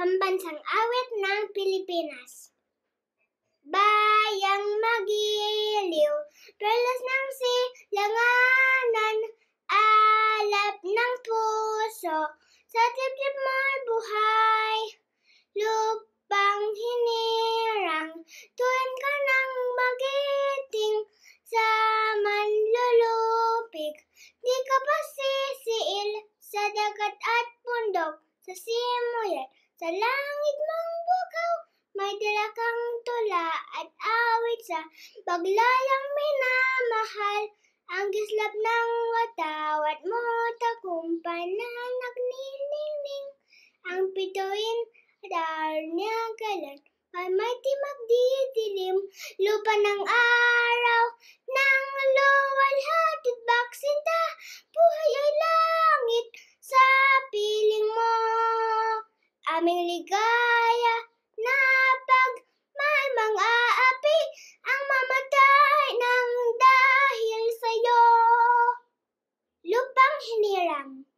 pambansang awit ng Pilipinas. Bayang magiliw, perlas ng silanganan, alap ng puso, sa tip-tip mo'y buhay. Lupang hinirang, tuwin ka ng magiting, sa manlulupig, di ka pa sisiil sa dagat at bundok, sa simuyan. Sa langit mong bukaw, may dala kang tula at awit sa paglalang minamahal. Ang gislap ng watawat mo, takumpay na nagniningning. Ang pituin, dar niya galan, may may timag lupa ng awit. aming ligaya na pag may mga api ang mamatay ng dahil sa'yo. Lupang Hinirang